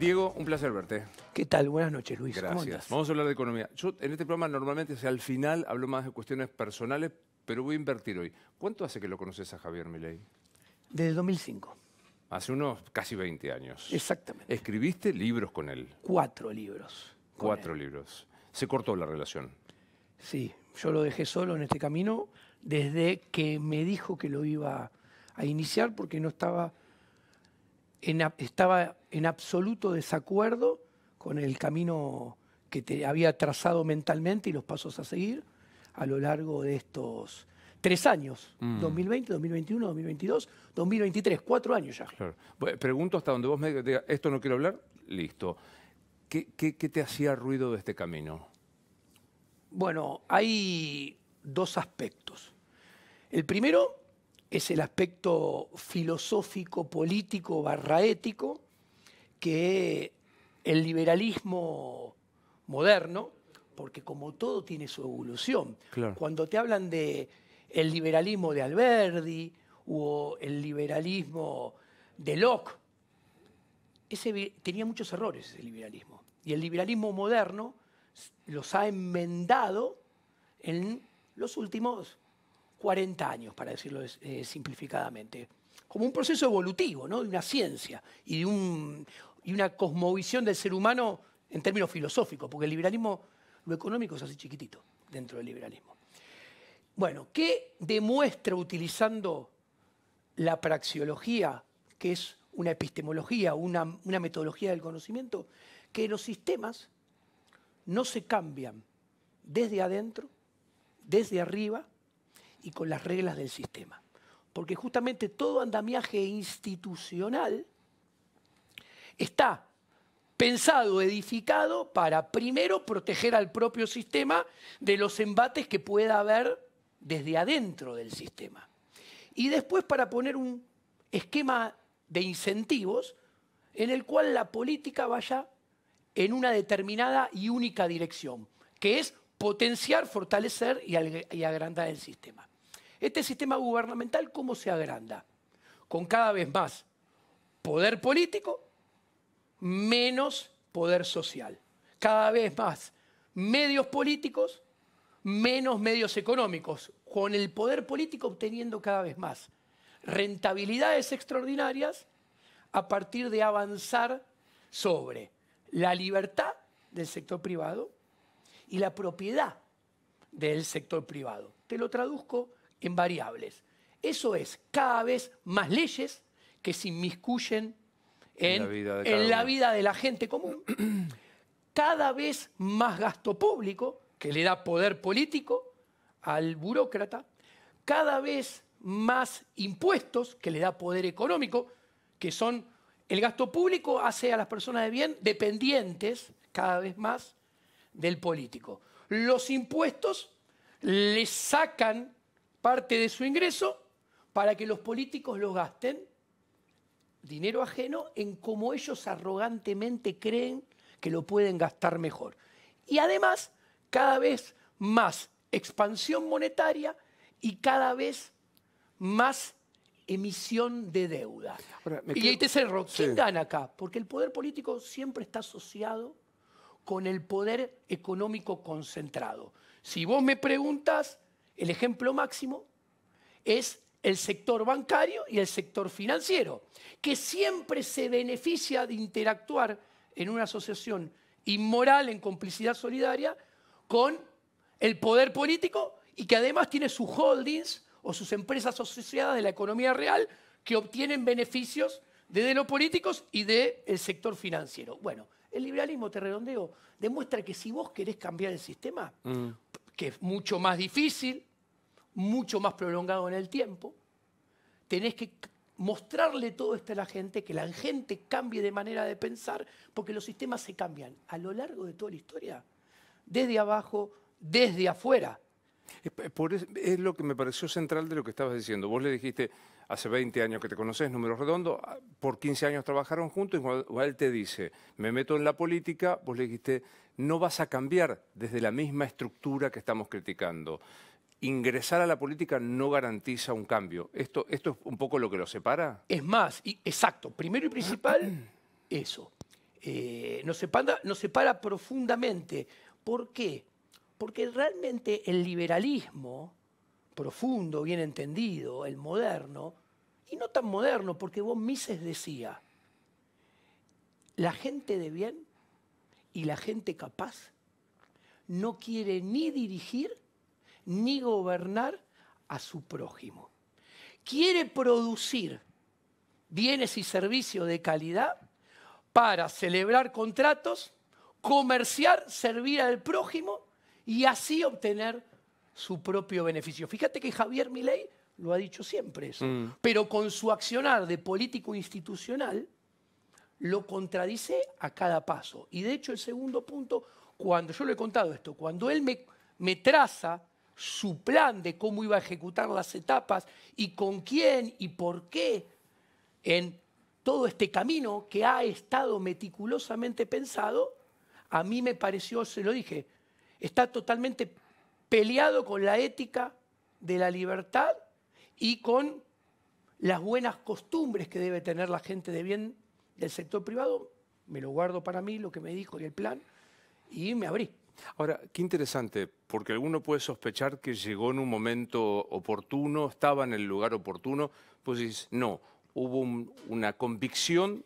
Diego, un placer verte. ¿Qué tal? Buenas noches, Luis. Gracias. Vamos a hablar de economía. Yo en este programa normalmente, al final hablo más de cuestiones personales, pero voy a invertir hoy. ¿Cuánto hace que lo conoces a Javier Milei? Desde 2005. Hace unos casi 20 años. Exactamente. ¿Escribiste libros con él? Cuatro libros. Cuatro libros. ¿Se cortó la relación? Sí, yo lo dejé solo en este camino desde que me dijo que lo iba a iniciar porque no estaba estaba en absoluto desacuerdo con el camino que te había trazado mentalmente y los pasos a seguir a lo largo de estos tres años, 2020, 2021, 2022, 2023, cuatro años ya. Pregunto hasta donde vos me digas, esto no quiero hablar, listo. ¿Qué, qué, qué te hacía ruido de este camino? Bueno, hay dos aspectos. El primero es el aspecto filosófico, político, barra ético, que el liberalismo moderno, porque como todo tiene su evolución, cuando te hablan de el liberalismo de Alberdi o el liberalismo de Locke, ese, tenía muchos errores ese liberalismo. Y el liberalismo moderno los ha enmendado en los últimos 40 años, para decirlo eh, simplificadamente, como un proceso evolutivo, ¿no? de una ciencia y de una cosmovisión del ser humano en términos filosóficos, porque el liberalismo, lo económico es así chiquitito dentro del liberalismo. Bueno, ¿qué demuestra utilizando la praxiología, que es una epistemología, una metodología del conocimiento? Que los sistemas no se cambian desde adentro, desde arriba, y con las reglas del sistema. Porque justamente todo andamiaje institucional está pensado, edificado para primero proteger al propio sistema de los embates que pueda haber desde adentro del sistema. Y después para poner un esquema de incentivos en el cual la política vaya en una determinada y única dirección, que es potenciar, fortalecer y agrandar el sistema. Este sistema gubernamental, ¿cómo se agranda? Con cada vez más poder político, menos poder social. Cada vez más medios políticos, menos medios económicos, con el poder político obteniendo cada vez más rentabilidades extraordinarias a partir de avanzar sobre la libertad del sector privado y la propiedad del sector privado. Te lo traduzco en variables. Eso es cada vez más leyes que se inmiscuyen en, la, vida la, vida de la gente común, cada vez más gasto público que le da poder político al burócrata, cada vez más impuestos que le da poder económico, que son el gasto público hace a las personas de bien dependientes cada vez más del político. Los impuestos le sacan parte de su ingreso para que los políticos lo gasten, dinero ajeno, en como ellos arrogantemente creen que lo pueden gastar mejor. Y además, cada vez más expansión monetaria y cada vez más emisión de deuda. y ahí te cerro. ¿Quién gana acá? Porque el poder político siempre está asociado con el poder económico concentrado. Si vos me preguntas, el ejemplo máximo es el sector bancario y el sector financiero, que siempre se beneficia de interactuar en una asociación inmoral en complicidad solidaria con el poder político y que además tiene sus holdings o sus empresas asociadas de la economía real que obtienen beneficios de los políticos y del sector financiero. Bueno, el liberalismo, te redondeo, demuestra que si vos querés cambiar el sistema, mm. que es mucho más difícil, mucho más prolongado en el tiempo, tenés que mostrarle todo esto a la gente, que la gente cambie de manera de pensar, porque los sistemas se cambian a lo largo de toda la historia, desde abajo, desde afuera. Es, eh, lo que me pareció central de lo que estabas diciendo. Vos le dijiste, hace 20 años que te conoces, número redondo, ah, por 15 años trabajaron juntos y cuando él te dice, me meto en la política, vos le dijiste, no vas a cambiar desde la misma estructura que estamos criticando ingresar a la política no garantiza un cambio. ¿Esto, esto es un poco lo que lo separa? Es más, exacto. Primero y principal, eso. Eh, nos, separa, separa profundamente. ¿Por qué? Porque realmente el liberalismo profundo, bien entendido, el moderno, y no tan moderno, porque vos Mises decía, la gente de bien y la gente capaz no quiere ni dirigir ni gobernar a su prójimo. Quiere producir bienes y servicios de calidad para celebrar contratos, comerciar, servir al prójimo y así obtener su propio beneficio. Fíjate que Javier Milei lo ha dicho siempre eso, mm. pero con su accionar de político institucional lo contradice a cada paso. Y de hecho el segundo punto, cuando yo le he contado esto, cuando él me traza su plan de cómo iba a ejecutar las etapas y con quién y por qué en todo este camino que ha estado meticulosamente pensado, a mí me pareció, se lo dije, está totalmente peleado con la ética de la libertad y con las buenas costumbres que debe tener la gente de bien del sector privado. Me lo guardo para mí, lo que me dijo y el plan, y me abrí. Ahora, qué interesante, porque alguno puede sospechar que llegó en un momento oportuno, estaba en el lugar oportuno, pues no, hubo una convicción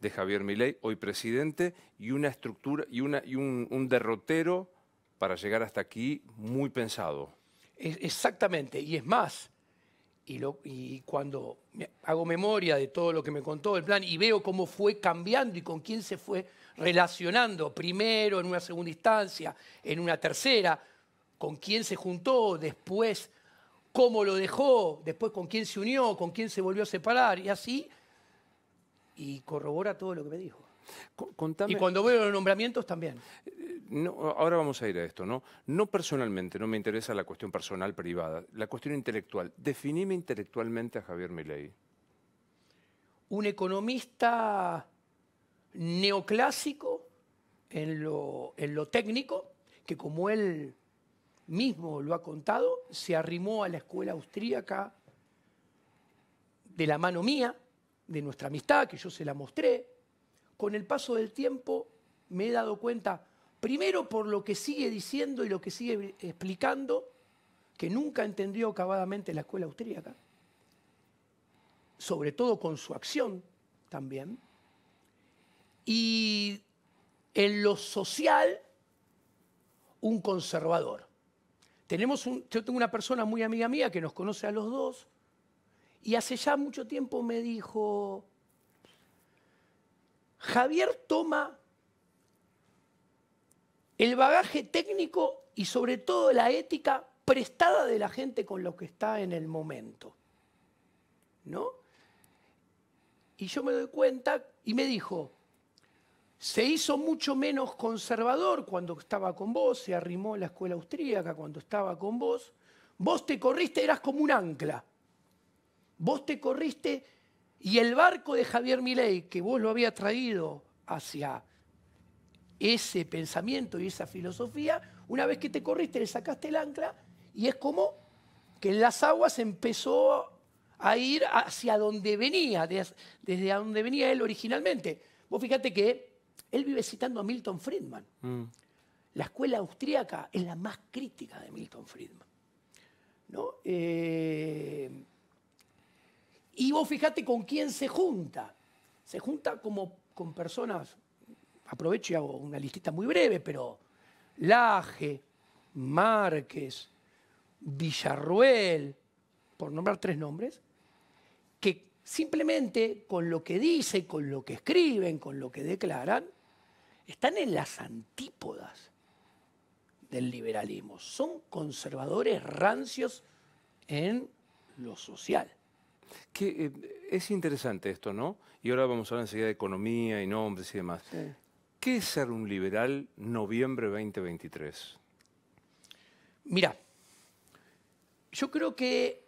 de Javier Milei, hoy presidente, y una estructura y, un, derrotero para llegar hasta aquí muy pensado. exactamente, y es más, y, cuando hago memoria de todo lo que me contó el plan y veo cómo fue cambiando y con quién se fue relacionando, primero en una segunda instancia, en una tercera, con quién se juntó, después cómo lo dejó, después con quién se unió, con quién se volvió a separar y así, y corrobora todo lo que me dijo. Y cuando veo los nombramientos también ahora vamos a ir a esto, ¿no? No personalmente, no me interesa la cuestión personal privada, la cuestión intelectual. Definime intelectualmente a Javier Milei. Un economista neoclásico en lo, en lo técnico, que como él mismo lo ha contado, se arrimó a la escuela austríaca de la mano mía, de nuestra amistad, que yo se la mostré. Con el paso del tiempo me he dado cuenta Primero por lo que sigue diciendo y lo que sigue explicando, que nunca entendió acabadamente la escuela austríaca, sobre todo con su acción también, y en lo social, un conservador. Tenemos yo tengo una persona muy amiga mía que nos conoce a los dos y hace ya mucho tiempo me dijo, Javier toma el bagaje técnico y sobre todo la ética prestada de la gente con lo que está en el momento. ¿No? Y yo me doy cuenta y me dijo, se hizo mucho menos conservador cuando estaba con vos, se arrimó la escuela austríaca cuando estaba con vos, vos te corriste, eras como un ancla, vos te corriste y el barco de Javier Milei, que vos lo había traído hacia ese pensamiento y esa filosofía, una vez que te corriste, le sacaste el ancla y es como que en las aguas empezó a ir hacia donde venía, desde donde venía él originalmente. Vos fíjate que él vive citando a Milton Friedman. Mm. La escuela austríaca es la más crítica de Milton Friedman. Eh, y vos fíjate con quién se junta. Se junta como con personas aprovecho y hago una listita muy breve, pero Laje, Márquez, Villarruel, por nombrar tres nombres, que simplemente con lo que dicen, con lo que escriben, con lo que declaran, están en las antípodas del liberalismo. Son conservadores rancios en lo social. Que, eh, es interesante esto, ¿no? Y ahora vamos a hablar enseguida de economía y nombres y demás. Sí. ¿Qué es ser un liberal noviembre 2023? Mira, yo creo que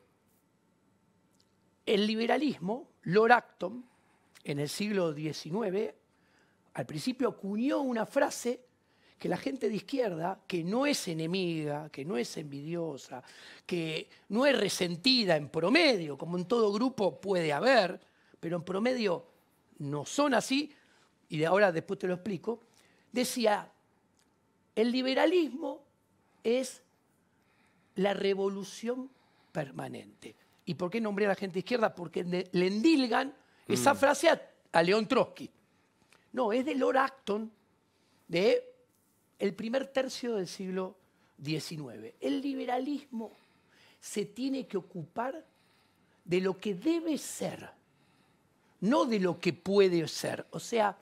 el liberalismo, Lord Acton, en el siglo XIX, al principio acuñó una frase que la gente de izquierda, que no es enemiga, que no es envidiosa, que no es resentida en promedio, como en todo grupo puede haber, pero en promedio no son así, y de ahora después te lo explico, decía, el liberalismo es la revolución permanente. ¿Y por qué nombré a la gente izquierda? Porque le endilgan esa mm. frase a, León Trotsky. No, es de Lord Acton, de el primer tercio del siglo XIX. El liberalismo se tiene que ocupar de lo que debe ser, no de lo que puede ser. O sea,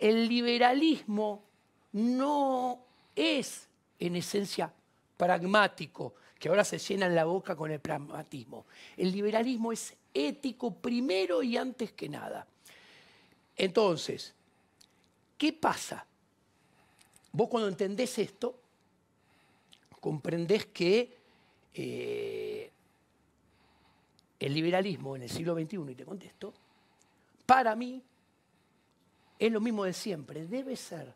el liberalismo no es en esencia pragmático, que ahora se llena la boca con el pragmatismo. El liberalismo es ético primero y antes que nada. Entonces, ¿qué pasa? Vos cuando entendés esto, comprendés que eh, el liberalismo en el siglo XXI, y te contesto, para mí es lo mismo de siempre, debe ser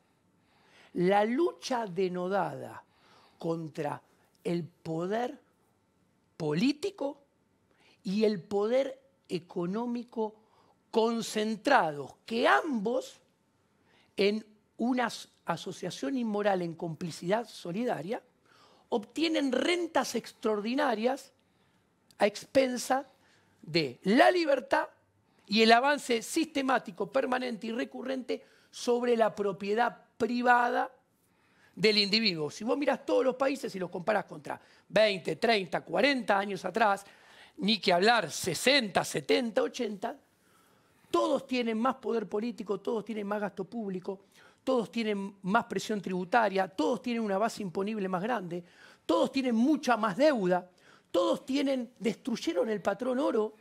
la lucha denodada contra el poder político y el poder económico concentrados, que ambos en una asociación inmoral en complicidad solidaria obtienen rentas extraordinarias a expensa de la libertad y el avance sistemático, permanente y recurrente sobre la propiedad privada del individuo. Si vos mirás todos los países y los comparás contra 20, 30, 40 años atrás, ni que hablar 60, 70, 80, todos tienen más poder político, todos tienen más gasto público, todos tienen más presión tributaria, todos tienen una base imponible más grande, todos tienen mucha más deuda, todos tienen destruyeron el patrón oro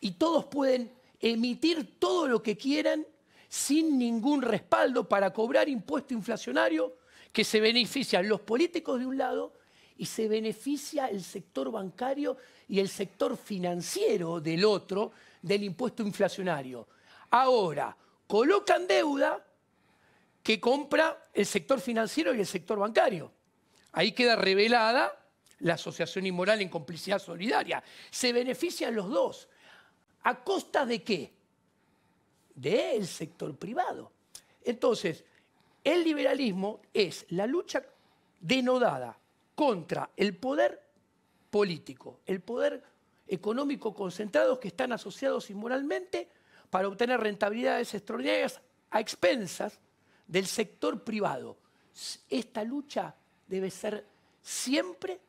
y todos pueden emitir todo lo que quieran sin ningún respaldo para cobrar impuesto inflacionario que se benefician los políticos de un lado y se beneficia el sector bancario y el sector financiero del otro del impuesto inflacionario. Ahora, colocan deuda que compra el sector financiero y el sector bancario. Ahí queda revelada la asociación inmoral en complicidad solidaria. Se benefician los dos. ¿A costa de qué? Del el sector privado. Entonces, el liberalismo es la lucha denodada contra el poder político, el poder económico concentrado que están asociados inmoralmente para obtener rentabilidades extraordinarias a expensas del sector privado. Esta lucha debe ser siempre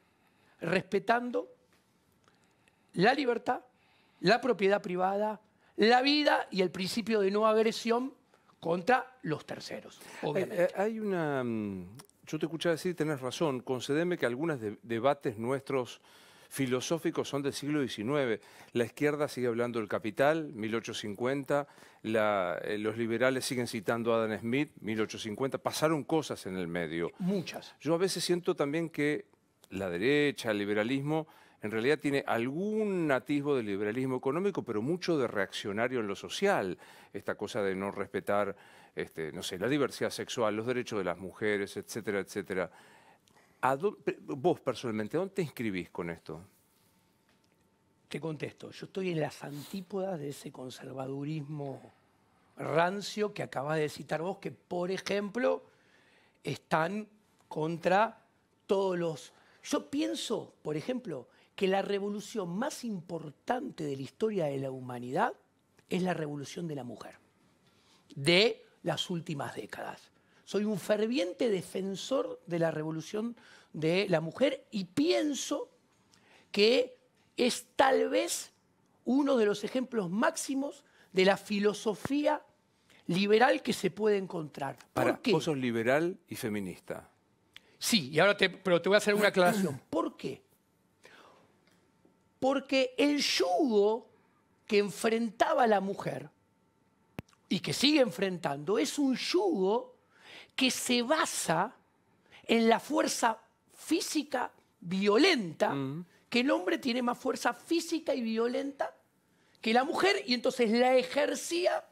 respetando la libertad, la propiedad privada, la vida y el principio de no agresión contra los terceros, Hay, eh, una... Mm, yo te escuchaba decir, tenés razón, concedeme que algunos de, debates nuestros filosóficos son del siglo XIX. La izquierda sigue hablando del capital, 1850, eh, los liberales siguen citando a Adam Smith, 1850, pasaron cosas en el medio. Muchas. Yo a veces siento también que la derecha, el liberalismo, en realidad tiene algún atisbo de liberalismo económico, pero mucho de reaccionario en lo social. Esta cosa de no respetar, este, no sé, la diversidad sexual, los derechos de las mujeres, etcétera, etcétera. vos personalmente, dónde te inscribís con esto? Te contesto, yo estoy en las antípodas de ese conservadurismo rancio que acabas de citar vos, que por ejemplo están contra todos los... Yo pienso, por ejemplo, que la revolución más importante de la historia de la humanidad es la revolución de la mujer, de las últimas décadas. Soy un ferviente defensor de la revolución de la mujer y pienso que es tal vez uno de los ejemplos máximos de la filosofía liberal que se puede encontrar. ¿Por Para, qué? Vos sos liberal y feminista. Sí, y ahora te, pero te voy a hacer una aclaración. ¿Por qué? porque el yugo que enfrentaba la mujer y que sigue enfrentando es un yugo que se basa en la fuerza física violenta, mm. que el hombre tiene más fuerza física y violenta que la mujer y entonces la ejercía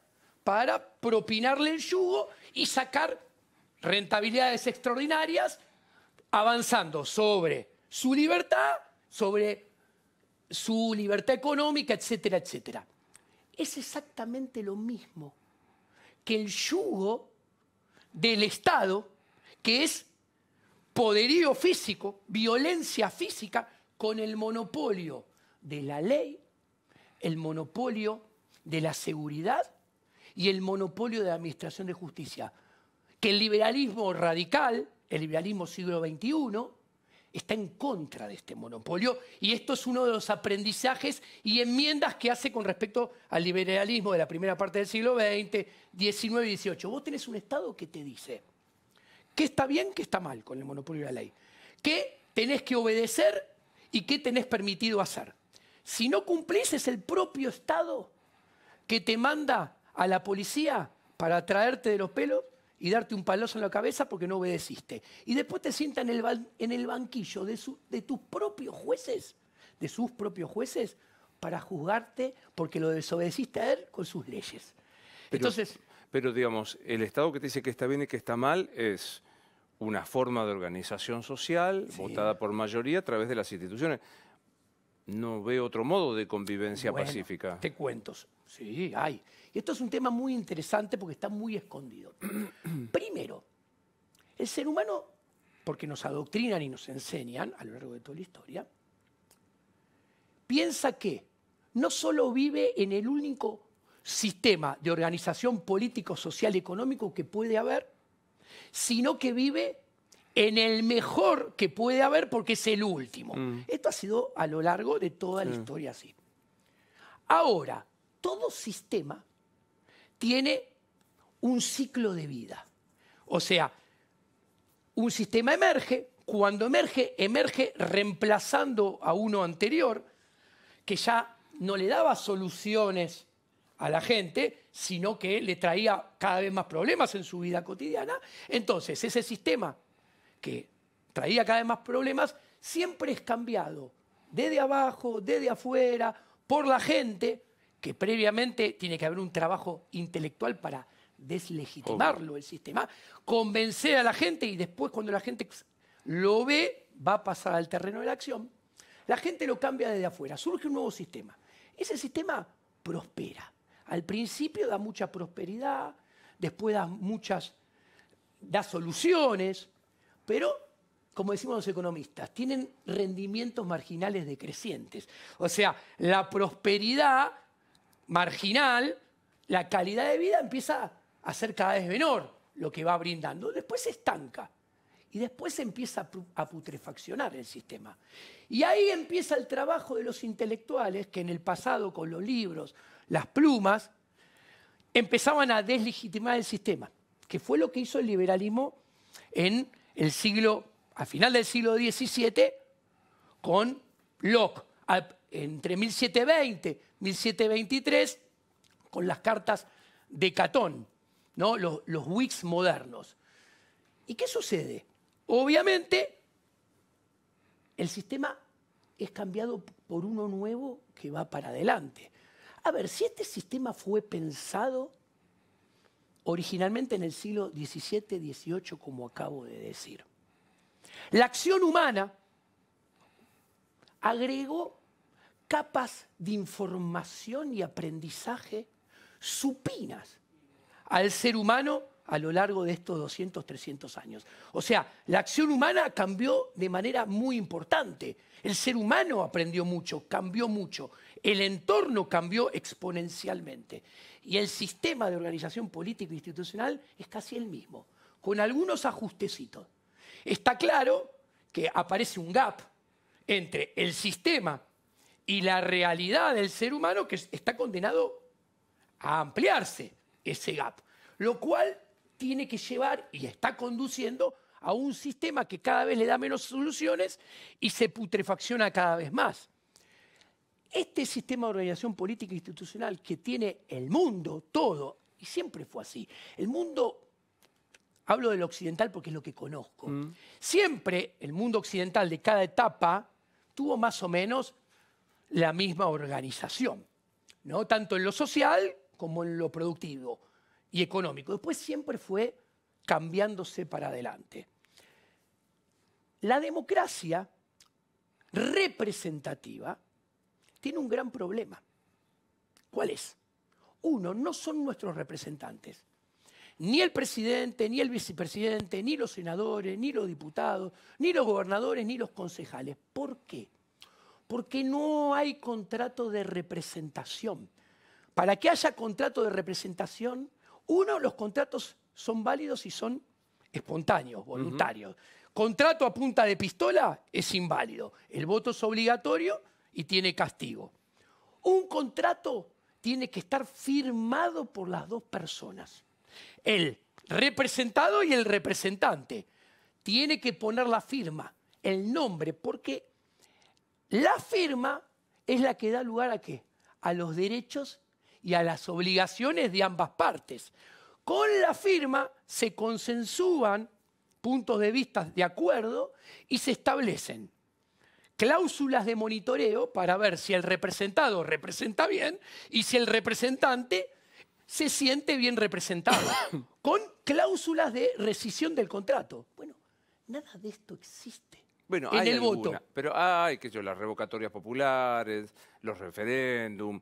para propinarle el yugo y sacar rentabilidades extraordinarias avanzando sobre su libertad, sobre su libertad económica, etcétera, etcétera. Es exactamente lo mismo que el yugo del Estado, que es poderío físico, violencia física, con el monopolio de la ley, el monopolio de la seguridad y el monopolio de la administración de justicia. Que el liberalismo radical, el liberalismo siglo XXI, está en contra de este monopolio y esto es uno de los aprendizajes y enmiendas que hace con respecto al liberalismo de la primera parte del siglo XX, XIX y XVIII. Vos tenés un Estado que te dice qué está bien, qué está mal con el monopolio de la ley, qué tenés que obedecer y qué tenés permitido hacer. Si no cumplís es el propio Estado que te manda a la policía para traerte de los pelos y darte un palozo en la cabeza porque no obedeciste. Y después te sienta en el, en el banquillo de, de tus propios jueces, de sus propios jueces, para juzgarte porque lo desobedeciste a él con sus leyes. Pero, Entonces. Pero digamos, el Estado que te dice que está bien y que está mal es una forma de organización social votada por mayoría a través de las instituciones. No veo otro modo de convivencia pacífica. Te cuento. Sí, hay. Y esto es un tema muy interesante porque está muy escondido. Primero, el ser humano, porque nos adoctrinan y nos enseñan a lo largo de toda la historia, piensa que no solo vive en el único sistema de organización político, social, y económico que puede haber, sino que vive en el mejor que puede haber porque es el último. Mm. Esto ha sido a lo largo de toda la historia así. Ahora, todo sistema tiene un ciclo de vida. O sea, un sistema emerge, cuando emerge, emerge reemplazando a uno anterior que ya no le daba soluciones a la gente, sino que le traía cada vez más problemas en su vida cotidiana. Entonces, ese sistema que traía cada vez más problemas siempre es cambiado, desde abajo, desde afuera, por la gente, que previamente tiene que haber un trabajo intelectual para deslegitimarlo el sistema, convencer a la gente y después cuando la gente lo ve, va a pasar al terreno de la acción. La gente lo cambia desde afuera, surge un nuevo sistema. Ese sistema prospera. Al principio da mucha prosperidad, después da muchas, da soluciones, pero como decimos los economistas, tienen rendimientos marginales decrecientes. O sea, la prosperidad marginal, la calidad de vida empieza a ser cada vez menor lo que va brindando. Después se estanca y después empieza a putrefaccionar el sistema. Y ahí empieza el trabajo de los intelectuales que en el pasado con los libros, las plumas, empezaban a deslegitimar el sistema, que fue lo que hizo el liberalismo en el siglo, a final del siglo XVII con Locke, entre 1720 y 1723 con las cartas de Catón, ¿no? los, los modernos. ¿Y qué sucede? Obviamente, el sistema es cambiado por uno nuevo que va para adelante. A ver, si este sistema fue pensado originalmente en el siglo XVII-XVIII, como acabo de decir, la acción humana agregó capas de información y aprendizaje supinas al ser humano a lo largo de estos 200, 300 años. O sea, la acción humana cambió de manera muy importante. El ser humano aprendió mucho, cambió mucho. El entorno cambió exponencialmente. Y el sistema de organización política e institucional es casi el mismo, con algunos ajustecitos. Está claro que aparece un gap entre el sistema y la realidad del ser humano que está condenado a ampliarse ese gap, lo cual tiene que llevar y está conduciendo a un sistema que cada vez le da menos soluciones y se putrefacciona cada vez más. Este sistema de organización política institucional que tiene el mundo todo, y siempre fue así, el mundo, hablo del occidental porque es lo que conozco, mm. siempre el mundo occidental de cada etapa tuvo más o menos la misma organización, ¿no? tanto en lo social como en lo productivo y económico. Después siempre fue cambiándose para adelante. La democracia representativa tiene un gran problema. ¿Cuál es? Uno, no son nuestros representantes. Ni el presidente, ni el vicepresidente, ni los senadores, ni los diputados, ni los gobernadores, ni los concejales. ¿Por qué? porque no hay contrato de representación. Para que haya contrato de representación, uno, los contratos son válidos y son espontáneos, voluntarios. Contrato a punta de pistola es inválido. El voto es obligatorio y tiene castigo. Un contrato tiene que estar firmado por las dos personas. El representado y el representante. Tiene que poner la firma, el nombre, porque la firma es la que da lugar a qué? A los derechos y a las obligaciones de ambas partes. Con la firma se consensúan puntos de vista de acuerdo y se establecen cláusulas de monitoreo para ver si el representado representa bien y si el representante se siente bien representado, con cláusulas de rescisión del contrato. Bueno, nada de esto existe. Bueno, hay el voto. Pero hay, qué sé yo, las revocatorias populares, los referéndum,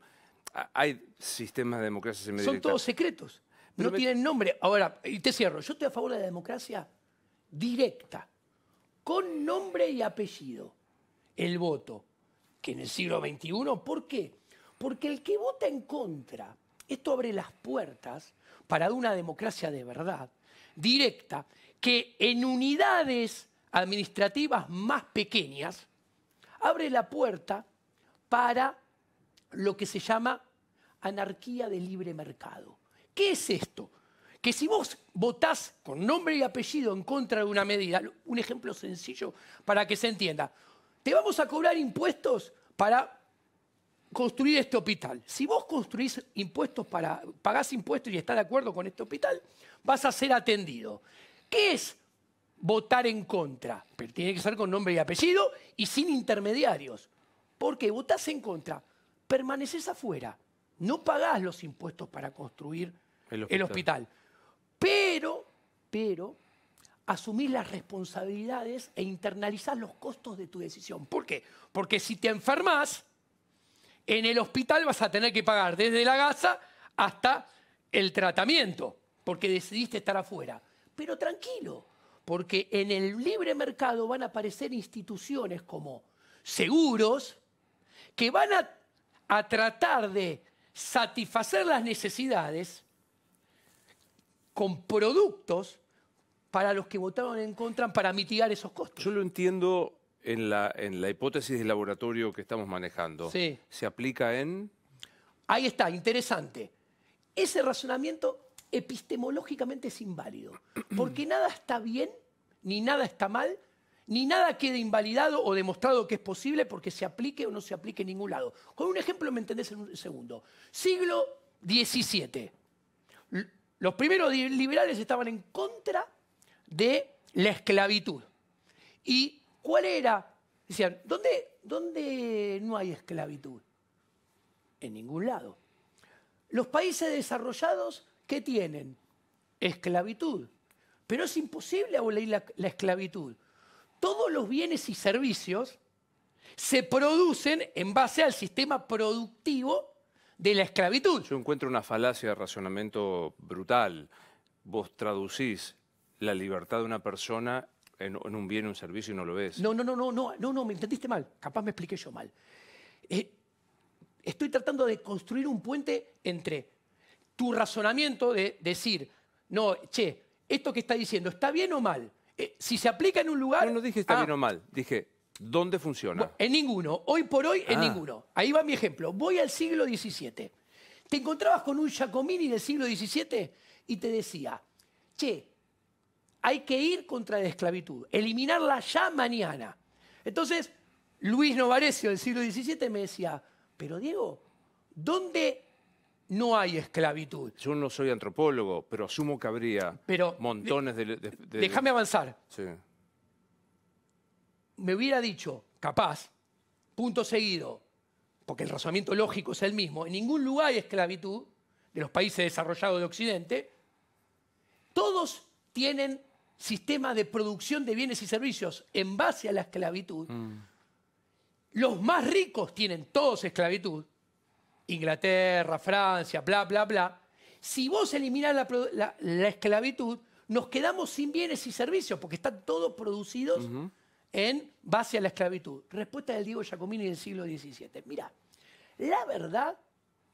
hay sistemas de democracia semidirecta. Son todos secretos, no tienen nombre. Ahora, y te cierro, yo estoy a favor de la democracia directa, con nombre y apellido, el voto, que en el siglo XXI, ¿por qué? Porque el que vota en contra, esto abre las puertas para una democracia de verdad, directa, que en unidades administrativas más pequeñas, abre la puerta para lo que se llama anarquía de libre mercado. ¿Qué es esto? Que si vos votás con nombre y apellido en contra de una medida, un ejemplo sencillo para que se entienda, te vamos a cobrar impuestos para construir este hospital. Si vos construís impuestos para, pagás impuestos y estás de acuerdo con este hospital, vas a ser atendido. ¿Qué es votar en contra. Pero tiene que ser con nombre y apellido y sin intermediarios. Porque votás en contra, permaneces afuera. No pagás los impuestos para construir el hospital. Pero, pero, asumís las responsabilidades e internalizás los costos de tu decisión. ¿Por qué? Porque si te enfermas, en el hospital vas a tener que pagar desde la gasa hasta el tratamiento, porque decidiste estar afuera. Pero tranquilo, porque en el libre mercado van a aparecer instituciones como seguros que van a, tratar de satisfacer las necesidades con productos para los que votaron en contra para mitigar esos costos. Yo lo entiendo en la, en la hipótesis de laboratorio que estamos manejando. Sí. ¿Se aplica en...? Ahí está, interesante. Ese razonamiento epistemológicamente es inválido, porque nada está bien, ni nada está mal, ni nada queda invalidado o demostrado que es posible porque se aplique o no se aplique en ningún lado. Con un ejemplo me entendés en un segundo. Siglo XVII. Los primeros liberales estaban en contra de la esclavitud. ¿Y cuál era? Decían, ¿dónde, dónde no hay esclavitud? En ningún lado. Los países desarrollados ¿qué tienen? Esclavitud. Pero es imposible abolir la, esclavitud. Todos los bienes y servicios se producen en base al sistema productivo de la esclavitud. Yo encuentro una falacia de razonamiento brutal. Vos traducís la libertad de una persona en, un bien, un servicio y no lo ves. No, no, no, no, no, no, no, me entendiste mal. Capaz me expliqué yo mal. Eh, estoy tratando de construir un puente entre tu razonamiento de decir, no, che, esto que está diciendo, ¿está bien o mal? Eh, si se aplica en un lugar... No, no dije está ah, bien o mal, dije, ¿dónde funciona? en ninguno, hoy por hoy en ah. ninguno. Ahí va mi ejemplo, voy al siglo XVII. Te encontrabas con un Giacomini del siglo XVII y te decía, che, hay que ir contra la esclavitud, eliminarla ya mañana. Entonces, Luis Novarecio del siglo XVII me decía, pero Diego, ¿dónde no hay esclavitud. Yo no soy antropólogo, pero asumo que habría montones de... Déjame avanzar. Sí. Me hubiera dicho, capaz, punto seguido, porque el razonamiento lógico es el mismo, en ningún lugar hay esclavitud de los países desarrollados de Occidente, todos tienen sistema de producción de bienes y servicios en base a la esclavitud. Mm. Los más ricos tienen todos esclavitud, Inglaterra, Francia, bla, bla, bla, si vos eliminás la, esclavitud, nos quedamos sin bienes y servicios, porque están todos producidos en base a la esclavitud. Respuesta del Diego Giacomini del siglo XVII. Mira, la verdad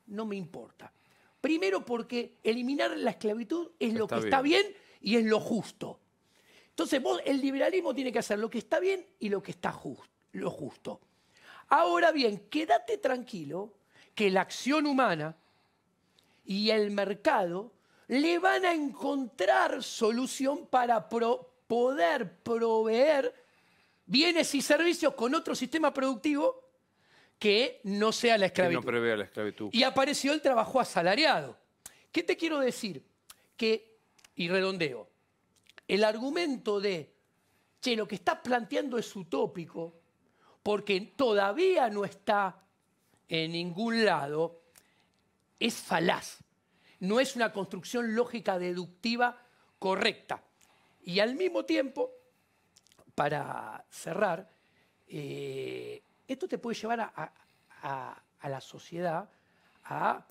no me importa. Primero porque eliminar la esclavitud es lo que está bien y es lo justo. Entonces vos, el liberalismo tiene que hacer lo que está bien y lo que está justo, lo justo. Ahora bien, quédate tranquilo que la acción humana y el mercado le van a encontrar solución para poder proveer bienes y servicios con otro sistema productivo que no sea la esclavitud. la esclavitud. Y apareció el trabajo asalariado. ¿Qué te quiero decir? Que, y redondeo, el argumento de, che, lo que estás planteando es utópico, porque todavía no está en ningún lado es falaz. No es una construcción lógica deductiva correcta. Y al mismo tiempo, para cerrar, eh, esto te puede llevar a, la sociedad a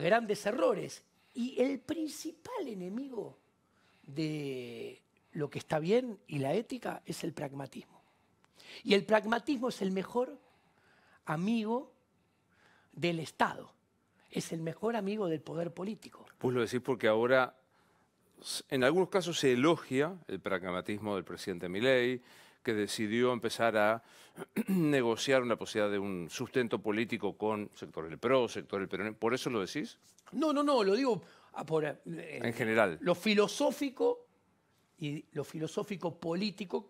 grandes errores. Y el principal enemigo de lo que está bien y la ética es el pragmatismo. Y el pragmatismo es el mejor amigo del Estado. Es el mejor amigo del poder político. Pues lo decís porque ahora, en algunos casos se elogia el pragmatismo del presidente Milei, que decidió empezar a negociar una posibilidad de un sustento político con sector del PRO, sector del PRO. E. ¿Por eso lo decís? No, no, no, lo digo ah, por, eh, en general. Lo filosófico y lo filosófico político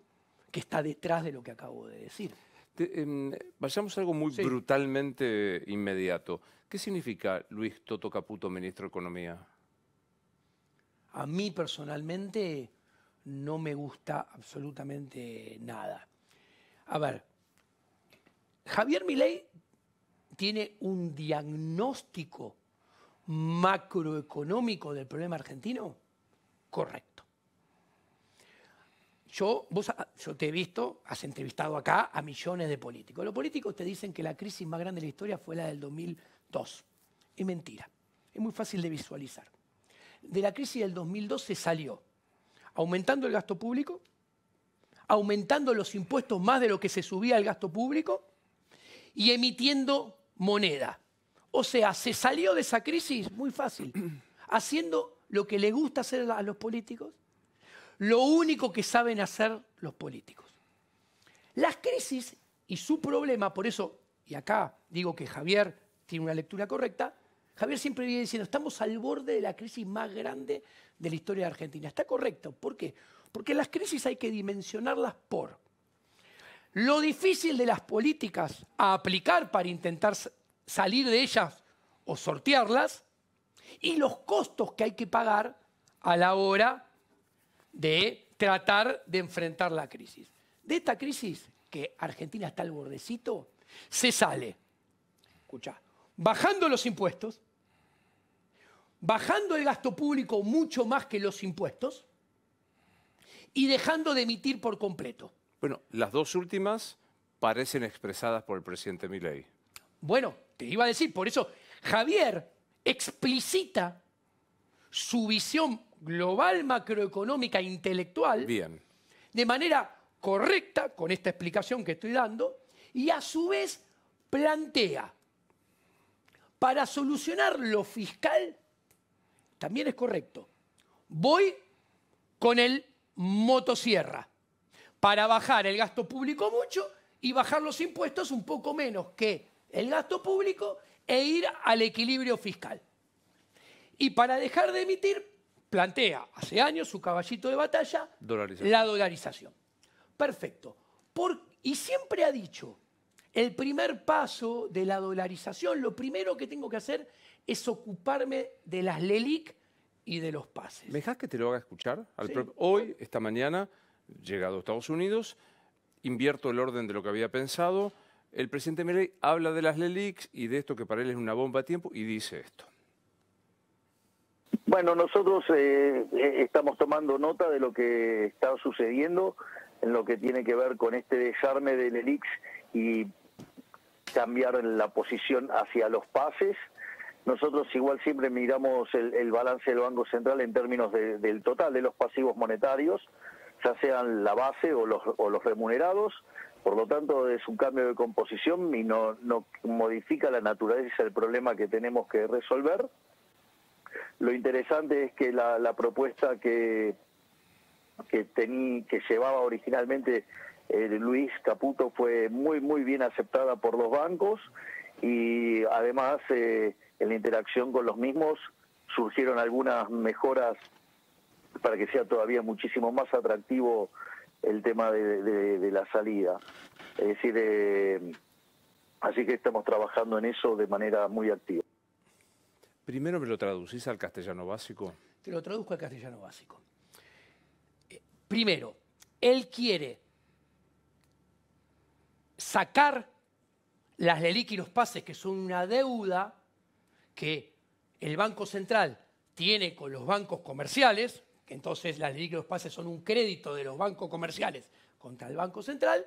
que está detrás de lo que acabo de decir. Em, vayamos a algo muy brutalmente inmediato. ¿Qué significa Luis Toto Caputo, ministro de Economía? A mí personalmente no me gusta absolutamente nada. A ver, Javier Milei tiene un diagnóstico macroeconómico del problema argentino correcto. Ah, yo, te he visto, has entrevistado acá a millones de políticos. Los políticos te dicen que la crisis más grande de la historia fue la del 2002. Es mentira. Es muy fácil de visualizar. De la crisis del 2002 se salió aumentando el gasto público, aumentando los impuestos más de lo que se subía el gasto público y emitiendo moneda. O sea, se salió de esa crisis muy fácil, haciendo lo que le gusta hacer a los políticos, lo único que saben hacer los políticos. Las crisis y su problema, por eso, y acá digo que Javier tiene una lectura correcta, Javier siempre viene diciendo, estamos al borde de la crisis más grande de la historia de Argentina. Está correcto. ¿Por qué? Porque las crisis hay que dimensionarlas por lo difícil de las políticas a aplicar para intentar salir de ellas o sortearlas y los costos que hay que pagar a la hora de tratar de enfrentar la crisis. De esta crisis, que Argentina está al bordecito, se sale, escucha, bajando los impuestos, bajando el gasto público mucho más que los impuestos y dejando de emitir por completo. Bueno, las dos últimas parecen expresadas por el presidente Milei. Bueno, te iba a decir, por eso Javier explicita su visión global macroeconómica intelectual de manera correcta, con esta explicación que estoy dando, y a su vez plantea, para solucionar lo fiscal, también es correcto, voy con el motosierra, para bajar el gasto público mucho y bajar los impuestos un poco menos que el gasto público e ir al equilibrio fiscal. Y para dejar de emitir plantea hace años su caballito de batalla, la dolarización. Perfecto. y siempre ha dicho, el primer paso de la dolarización, lo primero que tengo que hacer es ocuparme de las LELIC y de los pases. ¿Me dejas que te lo haga escuchar? Hoy, esta mañana, llegado a Estados Unidos, invierto el orden de lo que había pensado. El presidente Milei habla de las LELIC y de esto que para él es una bomba a tiempo y dice esto. Bueno, nosotros eh, eh, estamos tomando nota de lo que está sucediendo en lo que tiene que ver con este desarme del ELIX y cambiar la posición hacia los pases. Nosotros igual siempre miramos el, balance del Banco Central en términos del total de los pasivos monetarios, ya sean la base o los, remunerados. Por lo tanto, es un cambio de composición y no, no modifica la naturaleza del problema que tenemos que resolver. Lo interesante es que la, propuesta que, que, que llevaba originalmente eh, Luis Caputo fue muy, muy bien aceptada por los bancos y además eh, en la interacción con los mismos surgieron algunas mejoras para que sea todavía muchísimo más atractivo el tema de, la salida. Es decir, eh, así que estamos trabajando en eso de manera muy activa. Primero me lo traducís al castellano básico. Te lo traduzco al castellano básico. Eh, primero, él quiere sacar las delíquidos pases, que son una deuda que el Banco Central tiene con los bancos comerciales, que entonces las LELIC pases son un crédito de los bancos comerciales contra el Banco Central,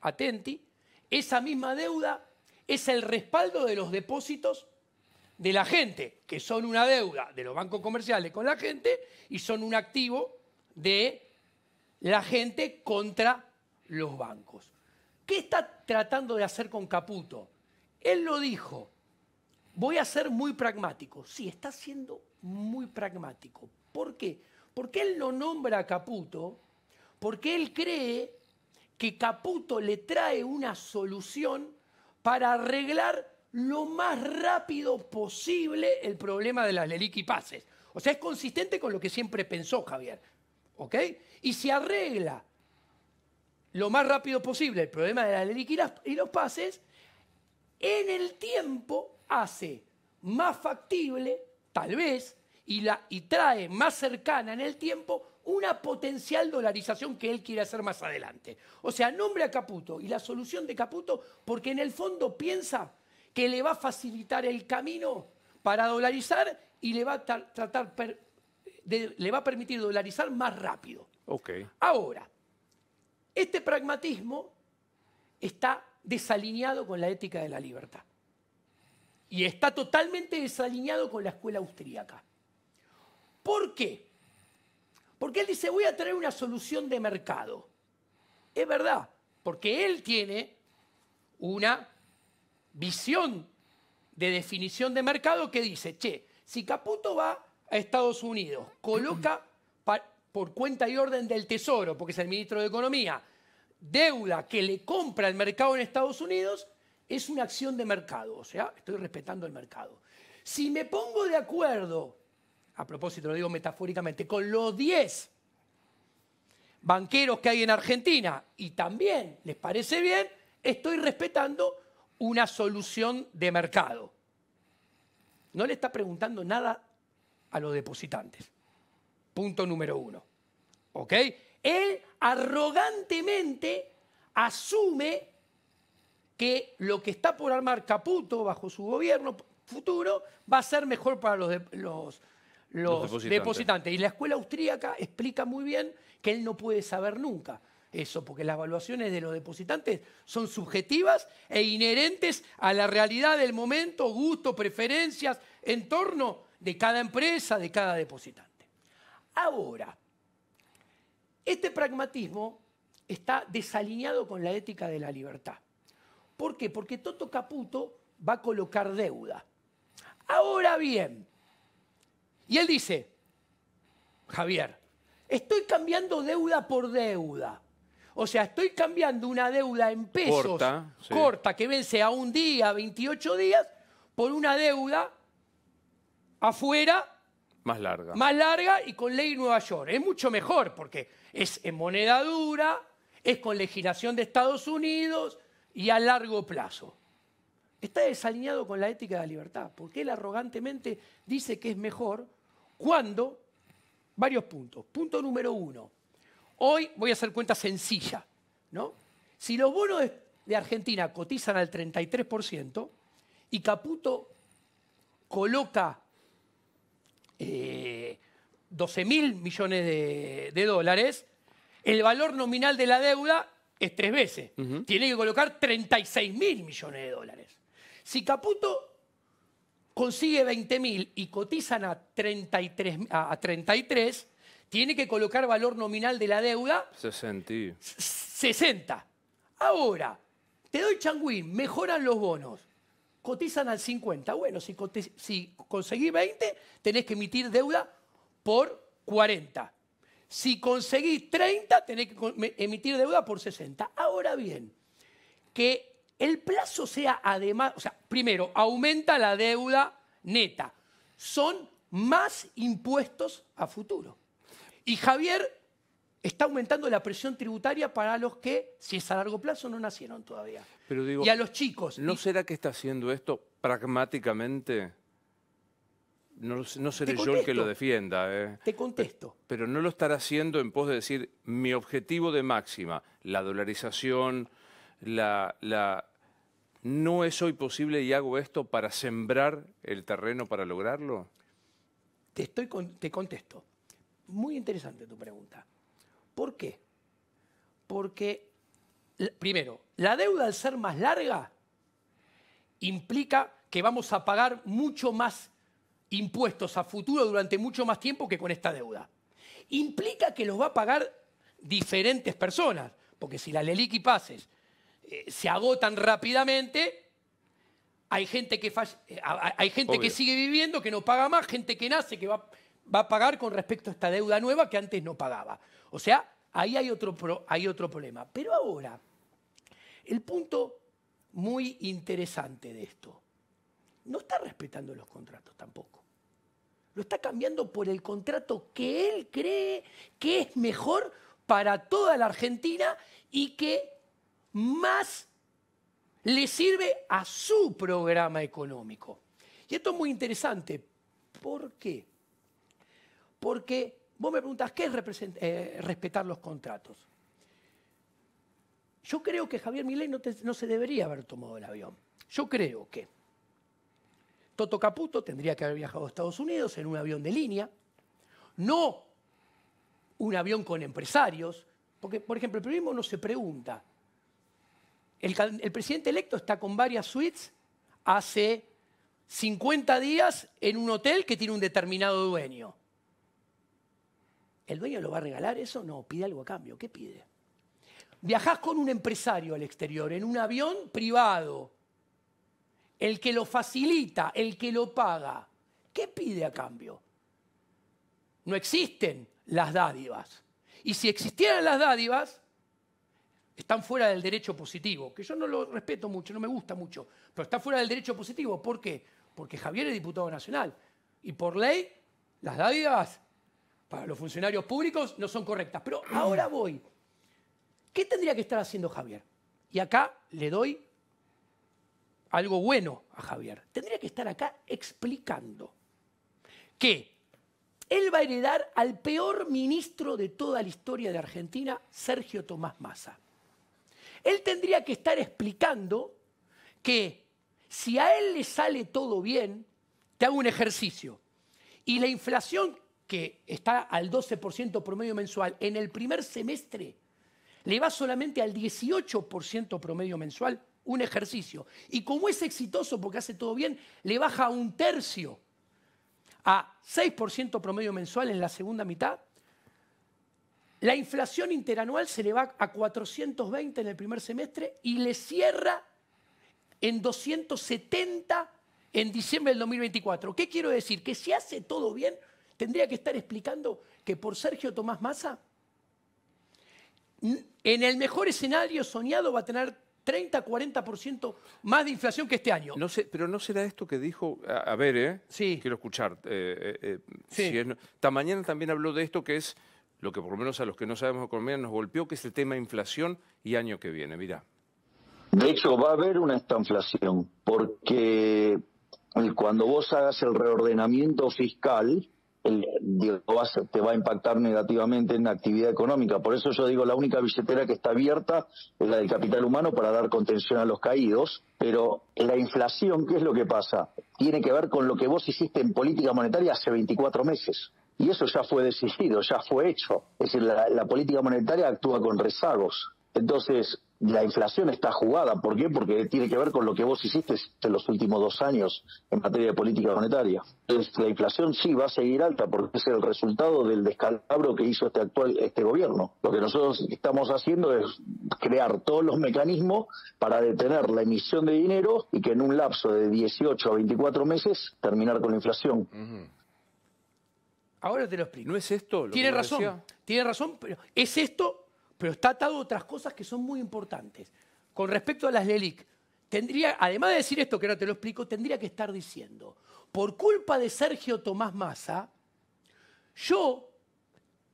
atenti, esa misma deuda es el respaldo de los depósitos de la gente, que son una deuda de los bancos comerciales con la gente y son un activo de la gente contra los bancos. ¿Qué está tratando de hacer con Caputo? Él lo dijo, voy a ser muy pragmático. Sí, está siendo muy pragmático. ¿Por qué? Porque él no nombra a Caputo, porque él cree que Caputo le trae una solución para arreglar lo más rápido posible el problema de las leliquipases. O sea, es consistente con lo que siempre pensó Javier. ¿Ok? Y se arregla lo más rápido posible el problema de las leliqui y los pases, en el tiempo hace más factible, tal vez, y, la, y trae más cercana en el tiempo una potencial dolarización que él quiere hacer más adelante. O sea, nombre a Caputo y la solución de Caputo porque en el fondo piensa que le va a facilitar el camino para dolarizar y le va a, tratar le va a permitir dolarizar más rápido. Ahora, este pragmatismo está desalineado con la ética de la libertad y está totalmente desalineado con la escuela austríaca. ¿Por qué? Porque él dice, voy a traer una solución de mercado. Es verdad, porque él tiene una visión de definición de mercado que dice, che, si Caputo va a Estados Unidos, coloca por cuenta y orden del Tesoro, porque es el ministro de Economía, deuda que le compra el mercado en Estados Unidos, es una acción de mercado, o sea, estoy respetando el mercado. Si me pongo de acuerdo, a propósito lo digo metafóricamente, con los 10 banqueros que hay en Argentina y también les parece bien, estoy respetando una solución de mercado. No le está preguntando nada a los depositantes. Punto número uno. ¿Ok? Él arrogantemente asume que lo que está por armar Caputo bajo su gobierno futuro va a ser mejor para los, depositantes. Y la escuela austríaca explica muy bien que él no puede saber nunca eso, porque las evaluaciones de los depositantes son subjetivas e inherentes a la realidad del momento, gusto, preferencias, en torno de cada empresa, de cada depositante. Ahora, este pragmatismo está desalineado con la ética de la libertad. ¿Por qué? Porque Toto Caputo va a colocar deuda. Ahora bien, y él dice, Javier, estoy cambiando deuda por deuda. O sea, estoy cambiando una deuda en pesos corta, que vence a un día, 28 días, por una deuda afuera. Más larga. Más larga y con ley Nueva York. Es mucho mejor porque es en moneda dura, es con legislación de Estados Unidos y a largo plazo. Está desalineado con la ética de la libertad, porque él arrogantemente dice que es mejor cuando, varios puntos. Punto número uno, Hoy voy a hacer cuenta sencilla, ¿no? Si los bonos de Argentina cotizan al 33% y Caputo coloca 12 eh, mil millones de, dólares, el valor nominal de la deuda es tres veces. Tiene que colocar 36 mil millones de dólares. Si Caputo consigue 20 y cotizan a 33 tiene que colocar valor nominal de la deuda. 60. 60. Ahora, te doy changuín, mejoran los bonos, cotizan al 50. Bueno, si, conseguís 20, tenés que emitir deuda por 40. Si conseguís 30, tenés que emitir deuda por 60. Ahora bien, que el plazo sea además, o sea, primero, aumenta la deuda neta. Son más impuestos a futuro. Y Javier está aumentando la presión tributaria para los que, si es a largo plazo, no nacieron todavía. Pero y a los chicos. ¿No será que está haciendo esto pragmáticamente? No, seré yo el que lo defienda. ¿eh? Te contesto. Pero, no lo estará haciendo en pos de decir, mi objetivo de máxima, la dolarización, la, la... ¿No es hoy posible y hago esto para sembrar el terreno para lograrlo? Te, estoy te contesto muy interesante tu pregunta. ¿Por qué? Porque, primero, la deuda al ser más larga implica que vamos a pagar mucho más impuestos a futuro durante mucho más tiempo que con esta deuda. Implica que los va a pagar diferentes personas, porque si las Leliqui pases eh, se agotan rápidamente, hay gente, que, eh, hay gente que sigue viviendo, que no paga más, gente que nace, que va va a pagar con respecto a esta deuda nueva que antes no pagaba. O sea, ahí hay otro, hay otro problema. Pero ahora, el punto muy interesante de esto, no está respetando los contratos tampoco. Lo está cambiando por el contrato que él cree que es mejor para toda la Argentina y que más le sirve a su programa económico. Y esto es muy interesante. ¿Por qué? Porque vos me preguntas ¿qué es eh, respetar los contratos? Yo creo que Javier Milei no, se debería haber tomado el avión. Yo creo que Toto Caputo tendría que haber viajado a Estados Unidos en un avión de línea, no un avión con empresarios, porque, por ejemplo, el periodismo no se pregunta. el, presidente electo está con varias suites hace 50 días en un hotel que tiene un determinado dueño. ¿El dueño lo va a regalar eso? No, pide algo a cambio. ¿Qué pide? Viajas con un empresario al exterior, en un avión privado. El que lo facilita, el que lo paga. ¿Qué pide a cambio? No existen las dádivas. Y si existieran las dádivas, están fuera del derecho positivo, que yo no lo respeto mucho, no me gusta mucho, pero está fuera del derecho positivo. ¿Por qué? Porque Javier es diputado nacional y por ley las dádivas para los funcionarios públicos no son correctas. Pero ahora voy. ¿Qué tendría que estar haciendo Javier? Y acá le doy algo bueno a Javier. Tendría que estar acá explicando que él va a heredar al peor ministro de toda la historia de Argentina, Sergio Tomás Massa. Él tendría que estar explicando que si a él le sale todo bien, te hago un ejercicio, y la inflación que está al 12% promedio mensual, en el primer semestre le va solamente al 18% promedio mensual un ejercicio. Y como es exitoso porque hace todo bien, le baja un tercio a 6% promedio mensual en la segunda mitad. La inflación interanual se le va a 420 en el primer semestre y le cierra en 270 en diciembre del 2024. ¿Qué quiero decir? Que si hace todo bien, tendría que estar explicando que por Sergio Tomás Massa, en el mejor escenario soñado va a tener 30, 40% más de inflación que este año. No sé, pero no será esto que dijo, a, ver, ¿eh? Quiero escuchar. Eh, eh, eh, esta mañana también habló de esto que es lo que por lo menos a los que no sabemos economía nos golpeó, que es el tema inflación y año que viene. Mira, De hecho, va a haber una estanflación, porque cuando vos hagas el reordenamiento fiscal, el, te va a impactar negativamente en la actividad económica. Por eso yo digo, la única billetera que está abierta es la del capital humano para dar contención a los caídos, pero la inflación, ¿qué es lo que pasa? Tiene que ver con lo que vos hiciste en política monetaria hace 24 meses. Y eso ya fue decidido, ya fue hecho. Es decir, la, la política monetaria actúa con rezagos. Entonces, la inflación está jugada. ¿Por qué? Porque tiene que ver con lo que vos hiciste en los últimos dos años en materia de política monetaria. Entonces, la inflación sí va a seguir alta porque es el resultado del descalabro que hizo este actual este gobierno. Lo que nosotros estamos haciendo es crear todos los mecanismos para detener la emisión de dinero y que en un lapso de 18 a 24 meses terminar con la inflación. Ahora te lo explico. ¿No es esto? Lo tiene razón, tiene razón, pero es esto pero está atado a otras cosas que son muy importantes. Con respecto a las LELIC, tendría, además de decir esto que ahora te lo explico, tendría que estar diciendo, por culpa de Sergio Tomás Massa, yo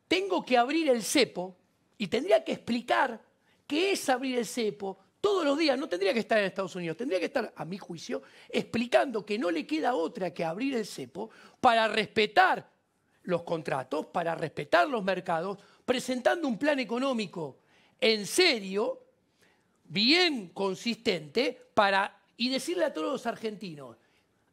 tengo que abrir el cepo y tendría que explicar qué es abrir el cepo todos los días, no tendría que estar en Estados Unidos, tendría que estar, a mi juicio, explicando que no le queda otra que abrir el cepo para respetar los contratos, para respetar los mercados, presentando un plan económico en serio, bien consistente, para, y decirle a todos los argentinos,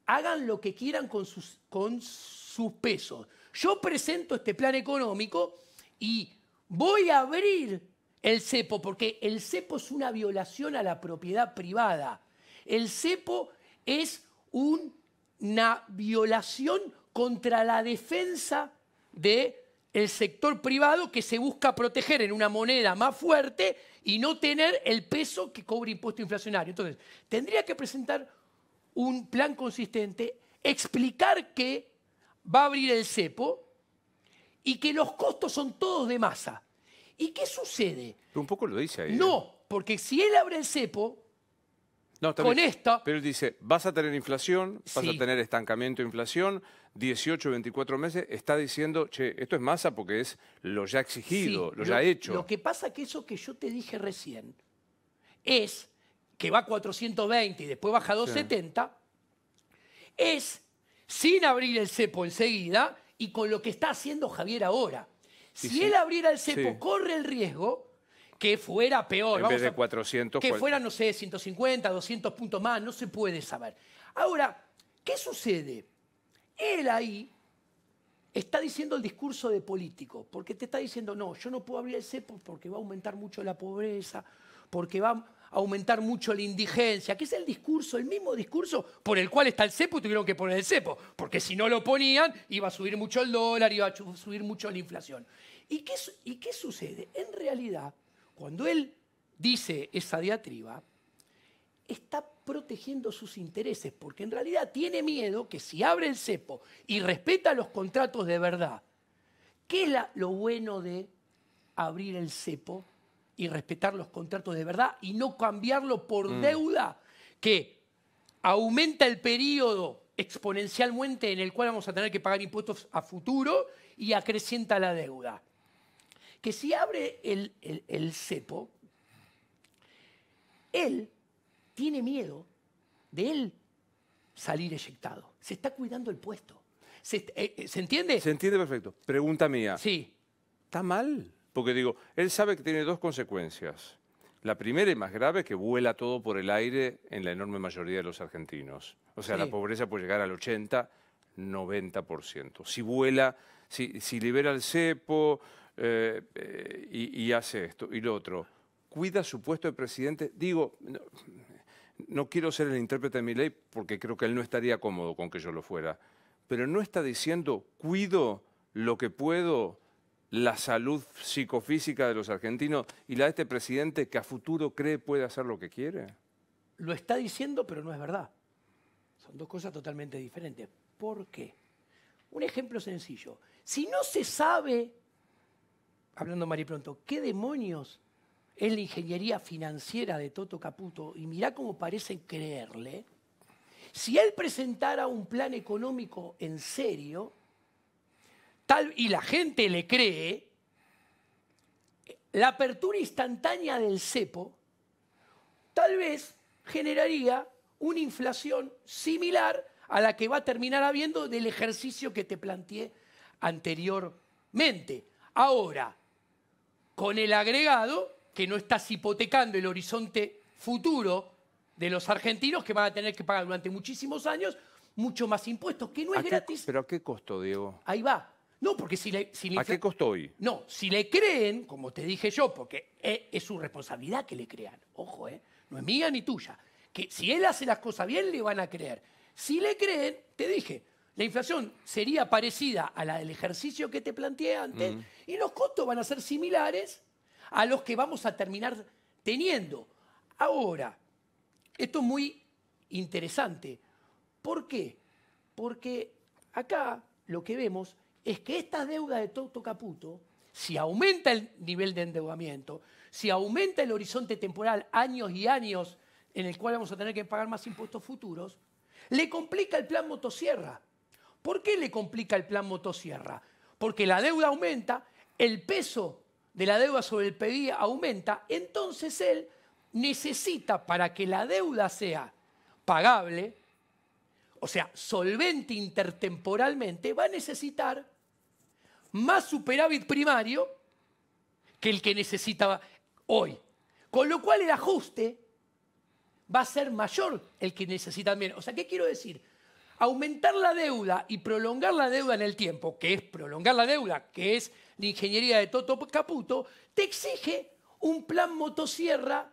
hagan lo que quieran con sus, con sus pesos. Yo presento este plan económico y voy a abrir el cepo, porque el cepo es una violación a la propiedad privada. El cepo es una violación contra la defensa de el sector privado que se busca proteger en una moneda más fuerte y no tener el peso que cobre impuesto inflacionario. Entonces, tendría que presentar un plan consistente, explicar que va a abrir el cepo y que los costos son todos de masa. ¿Y qué sucede? un poco lo dice ahí. No, ¿eh? porque si él abre el cepo, no, con esto... Pero él dice, vas a tener inflación, vas a tener estancamiento de inflación, 18, 24 meses, está diciendo, che, esto es masa porque es lo ya exigido, lo ya hecho. Lo que pasa que eso que yo te dije recién es que va a 420 y después baja a 270, es sin abrir el cepo enseguida y con lo que está haciendo Javier ahora. Si él abriera el cepo, corre el riesgo que fuera peor. En vez de 400. que fuera, no sé, 150, 200 puntos más, no se puede saber. Ahora, ¿qué sucede? Él ahí está diciendo el discurso de político, porque te está diciendo, no, yo no puedo abrir el cepo porque va a aumentar mucho la pobreza, porque va a aumentar mucho la indigencia, que es el discurso, el mismo discurso por el cual está el cepo y tuvieron que poner el cepo, porque si no lo ponían iba a subir mucho el dólar, iba a subir mucho la inflación. ¿Y qué, y qué sucede? En realidad, cuando él dice esa diatriba, está protegiendo sus intereses, porque en realidad tiene miedo que si abre el cepo y respeta los contratos de verdad, ¿qué es lo bueno de abrir el cepo y respetar los contratos de verdad y no cambiarlo por mm. deuda que aumenta el periodo exponencialmente en el cual vamos a tener que pagar impuestos a futuro y acrecienta la deuda? Que si abre el cepo, él tiene miedo de él salir eyectado. Se está cuidando el puesto. Eh, eh, ¿Se, entiende? Se entiende perfecto. Pregunta mía. Sí. ¿Está mal? Porque digo, él sabe que tiene dos consecuencias. La primera y más grave, que vuela todo por el aire en la enorme mayoría de los argentinos. O sea, la pobreza puede llegar al 80, 90%. Si vuela, si, libera el cepo eh, y, y, hace esto. Y lo otro, cuida su puesto de presidente. Digo, no quiero ser el intérprete de mi ley porque creo que él no estaría cómodo con que yo lo fuera, pero no está diciendo cuido lo que puedo la salud psicofísica de los argentinos y la de este presidente que a futuro cree puede hacer lo que quiere. Lo está diciendo, pero no es verdad. Son dos cosas totalmente diferentes. ¿Por qué? Un ejemplo sencillo. Si no se sabe, hablando Mari Pronto, qué demonios es la ingeniería financiera de Toto Caputo, y mirá cómo parece creerle, si él presentara un plan económico en serio, y la gente le cree, la apertura instantánea del cepo tal vez generaría una inflación similar a la que va a terminar habiendo del ejercicio que te planteé anteriormente. Ahora, con el agregado que no estás hipotecando el horizonte futuro de los argentinos que van a tener que pagar durante muchísimos años mucho más impuestos, que no es gratis. ¿Pero a qué costo, Diego? Ahí va. No, porque si le... ¿A qué costo hoy? No, si le creen, como te dije yo, porque e, es, su responsabilidad que le crean. Ojo, ¿eh? No es mía ni tuya. Que si él hace las cosas bien, le van a creer. Si le creen, te dije, la inflación sería parecida a la del ejercicio que te planteé antes mm. y los costos van a ser similares a los que vamos a terminar teniendo. Ahora, esto es muy interesante. ¿Por qué? Porque acá lo que vemos es que esta deuda de Toto Caputo, si aumenta el nivel de endeudamiento, si aumenta el horizonte temporal años y años en el cual vamos a tener que pagar más impuestos futuros, le complica el plan motosierra. ¿Por qué le complica el plan motosierra? Porque la deuda aumenta, el peso de la deuda sobre el PBI aumenta, entonces él necesita para que la deuda sea pagable, o sea, solvente intertemporalmente, va a necesitar más superávit primario que el que necesitaba hoy. Con lo cual el ajuste va a ser mayor el que necesita también. O sea, ¿qué quiero decir? Aumentar la deuda y prolongar la deuda en el tiempo, que es prolongar la deuda, que es de ingeniería de Toto Caputo, te exige un plan motosierra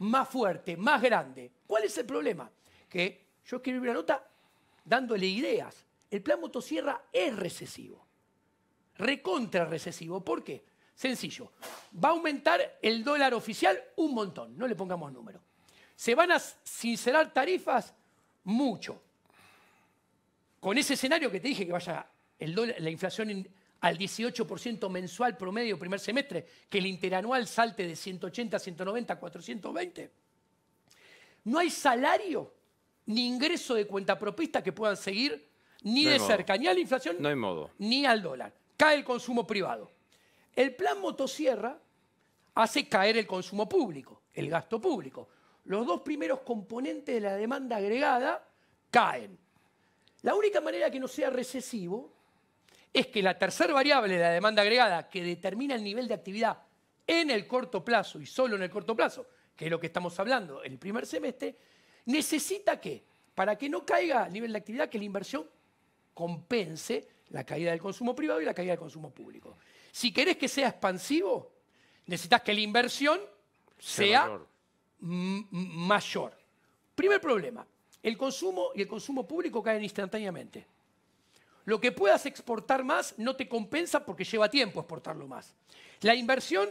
más fuerte, más grande. ¿Cuál es el problema? Que yo escribí una nota dándole ideas. El plan motosierra es recesivo, recontra recesivo. ¿Por qué? Sencillo, va a aumentar el dólar oficial un montón, no le pongamos número. Se van a sincerar tarifas mucho. Con ese escenario que te dije que vaya la inflación al 18% mensual promedio primer semestre, que el interanual salte de 180 a 190 a 420. No hay salario ni ingreso de cuenta propista que puedan seguir ni de cerca, ni a la inflación, no hay modo. ni al dólar. Cae el consumo privado. El plan motosierra hace caer el consumo público, el gasto público. Los dos primeros componentes de la demanda agregada caen. La única manera que no sea recesivo es que la tercera variable de la demanda agregada que determina el nivel de actividad en el corto plazo y solo en el corto plazo, que es lo que estamos hablando el primer semestre, necesita que, para que no caiga el nivel de actividad, que la inversión compense la caída del consumo privado y la caída del consumo público. Si querés que sea expansivo, necesitas que la inversión sea mayor. Primer problema, el consumo y el consumo público caen instantáneamente. Lo que puedas exportar más no te compensa porque lleva tiempo exportarlo más. La inversión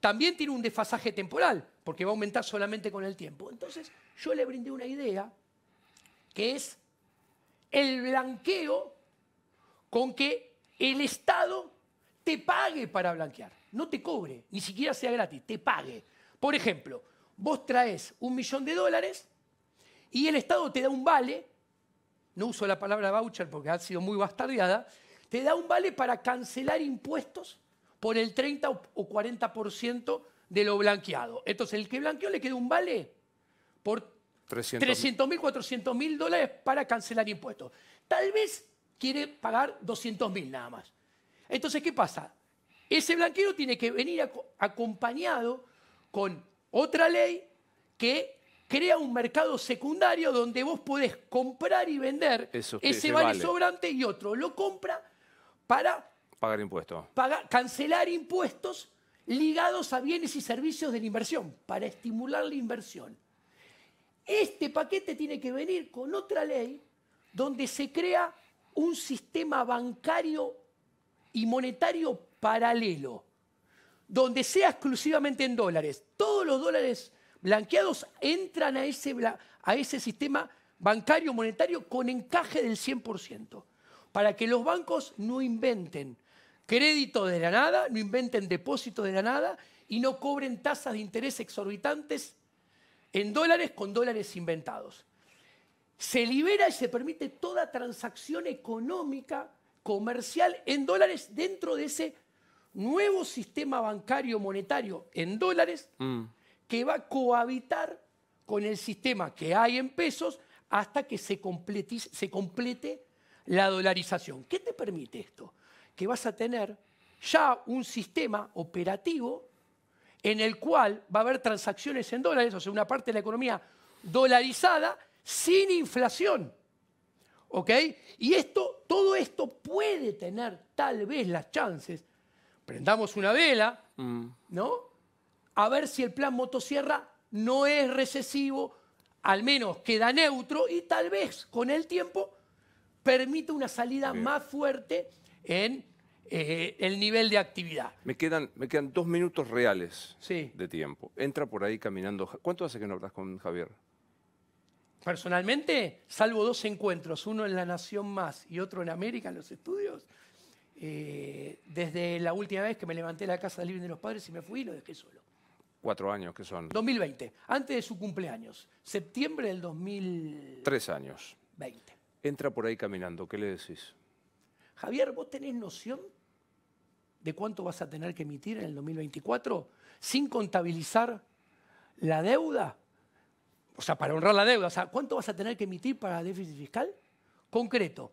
también tiene un desfasaje temporal, porque va a aumentar solamente con el tiempo. Entonces, yo le brindé una idea que es el blanqueo con que el Estado te pague para blanquear. No te cobre, ni siquiera sea gratis, te pague. Por ejemplo, vos traes un millón de dólares y el Estado te da un vale no uso la palabra voucher porque ha sido muy bastardeada, te da un vale para cancelar impuestos por el 30 o 40% de lo blanqueado. Entonces, el que blanqueó le queda un vale por 300 mil, 400 mil dólares para cancelar impuestos. Tal vez quiere pagar 200 mil nada más. Entonces, ¿qué pasa? Ese blanqueo tiene que venir acompañado con otra ley que crea un mercado secundario donde vos podés comprar y vender ese vale, sobrante y otro lo compra para pagar impuestos. cancelar impuestos ligados a bienes y servicios de la inversión, para estimular la inversión. Este paquete tiene que venir con otra ley donde se crea un sistema bancario y monetario paralelo, donde sea exclusivamente en dólares. Todos los dólares blanqueados entran a ese, a ese sistema bancario monetario con encaje del 100%, para que los bancos no inventen crédito de la nada, no inventen depósito de la nada y no cobren tasas de interés exorbitantes en dólares con dólares inventados. Se libera y se permite toda transacción económica, comercial en dólares dentro de ese nuevo sistema bancario monetario en dólares. Mm que va a cohabitar con el sistema que hay en pesos hasta que se complete, la dolarización. ¿Qué te permite esto? Que vas a tener ya un sistema operativo en el cual va a haber transacciones en dólares, o sea, una parte de la economía dolarizada sin inflación. ¿Ok? Y esto, todo esto puede tener tal vez las chances. Prendamos una vela, mm. ¿no? a ver si el plan motosierra no es recesivo, al menos queda neutro y tal vez con el tiempo permite una salida más fuerte en eh, el nivel de actividad. Me quedan, me quedan dos minutos reales de tiempo. Entra por ahí caminando. ¿Cuánto hace que no hablas con Javier? Personalmente, salvo dos encuentros, uno en La Nación Más y otro en América, en los estudios, eh, desde la última vez que me levanté la casa del libre de los padres y me fui, lo dejé solo cuatro años que son. 2020, antes de su cumpleaños, septiembre del 2000... Tres años. 20. Entra por ahí caminando, ¿qué le decís? Javier, ¿vos tenés noción de cuánto vas a tener que emitir en el 2024 sin contabilizar la deuda? O sea, para honrar la deuda, o sea, ¿cuánto vas a tener que emitir para déficit fiscal? Concreto,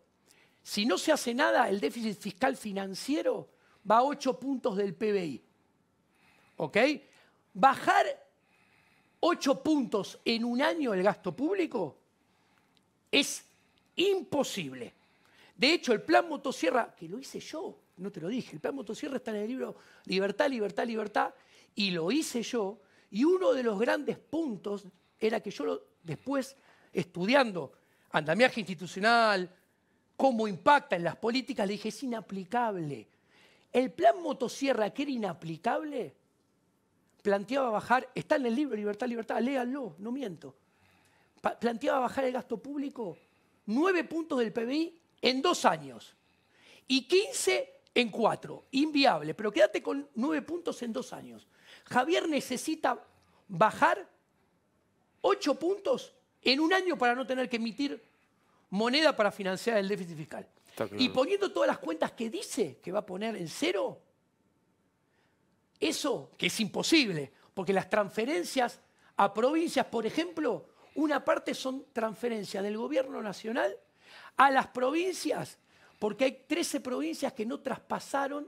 si no se hace nada, el déficit fiscal financiero va a 8 puntos del PBI. ¿Ok? bajar ocho puntos en un año el gasto público es imposible. De hecho, el plan motosierra, que lo hice yo, no te lo dije, el plan motosierra está en el libro Libertad, Libertad, Libertad, y lo hice yo, y uno de los grandes puntos era que yo después, estudiando andamiaje institucional, cómo impacta en las políticas, le dije, es inaplicable. El plan motosierra que era inaplicable, planteaba bajar, está en el libro Libertad, Libertad, léanlo, no miento. planteaba bajar el gasto público 9 puntos del PBI en dos años y 15 en cuatro. Inviable, pero quédate con 9 puntos en dos años. Javier necesita bajar 8 puntos en un año para no tener que emitir moneda para financiar el déficit fiscal. Y poniendo todas las cuentas que dice que va a poner en cero, eso que es imposible, porque las transferencias a provincias, por ejemplo, una parte son transferencias del gobierno nacional a las provincias, porque hay 13 provincias que no traspasaron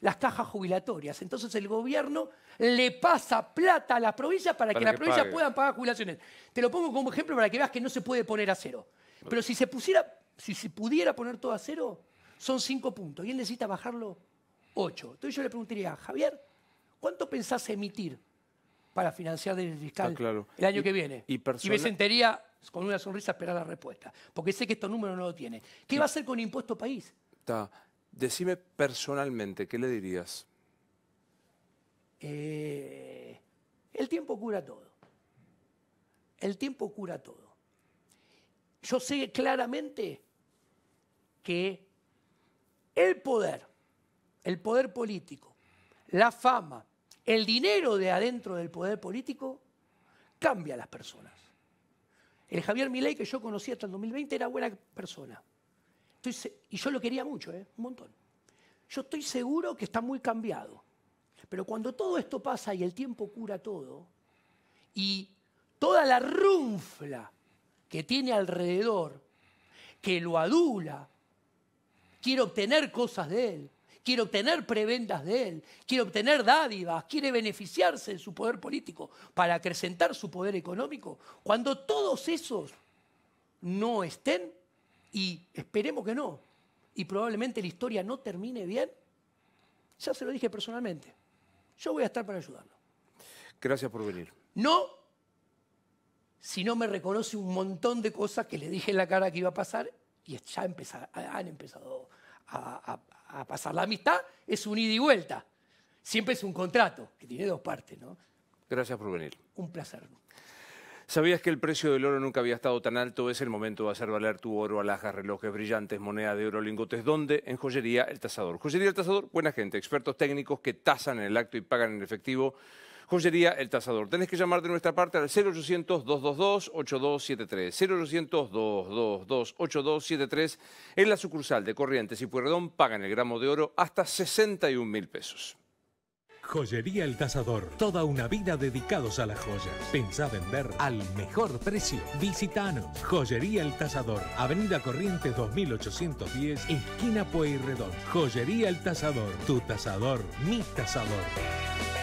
las cajas jubilatorias. Entonces el gobierno le pasa plata a las provincias para, que, las provincias puedan pagar jubilaciones. Te lo pongo como ejemplo para que veas que no se puede poner a cero. Pero si se si se pudiera poner todo a cero, son cinco puntos. Y él necesita bajarlo 8. Entonces yo le preguntaría, Javier, ¿cuánto pensás emitir para financiar el fiscal el año que viene? Y, me sentaría con una sonrisa a esperar la respuesta, porque sé que estos números no lo tiene. ¿Qué va a hacer con impuesto país? está Decime personalmente, ¿qué le dirías? Eh, el tiempo cura todo. El tiempo cura todo. Yo sé claramente que el poder el poder político, la fama, el dinero de adentro del poder político cambia a las personas. El Javier Milei que yo conocí hasta el 2020 era buena persona. y yo lo quería mucho, ¿eh? un montón. Yo estoy seguro que está muy cambiado. Pero cuando todo esto pasa y el tiempo cura todo, y toda la runfla que tiene alrededor, que lo adula, quiere obtener cosas de él, quiere obtener prebendas de él, quiere obtener dádivas, quiere beneficiarse de su poder político para acrecentar su poder económico, cuando todos esos no estén, y esperemos que no, y probablemente la historia no termine bien, ya se lo dije personalmente, yo voy a estar para ayudarlo. Gracias por venir. No, si no me reconoce un montón de cosas que le dije en la cara que iba a pasar y ya han empezado a, a, pasar. La amistad es un ida y vuelta. Siempre es un contrato, que tiene dos partes, ¿no? Gracias por venir. Un placer. ¿Sabías que el precio del oro nunca había estado tan alto? Es el momento de hacer valer tu oro, alhajas, relojes brillantes, moneda de oro, lingotes. ¿Dónde? En Joyería El tasador. Joyería El tasador. buena gente, expertos técnicos que tasan en el acto y pagan en efectivo. Joyería El Tazador. Tenés que llamar de nuestra parte al 0800-222-8273. 0800-222-8273. En la sucursal de Corrientes y Puerredón pagan el gramo de oro hasta 61 mil pesos. Joyería El Tazador. Toda una vida dedicados a las joyas. Pensá vender al mejor precio. Visitanos. Joyería El Tazador. Avenida Corrientes 2810, esquina Pueyrredón. Joyería El Tazador. Tu tasador, mi tasador.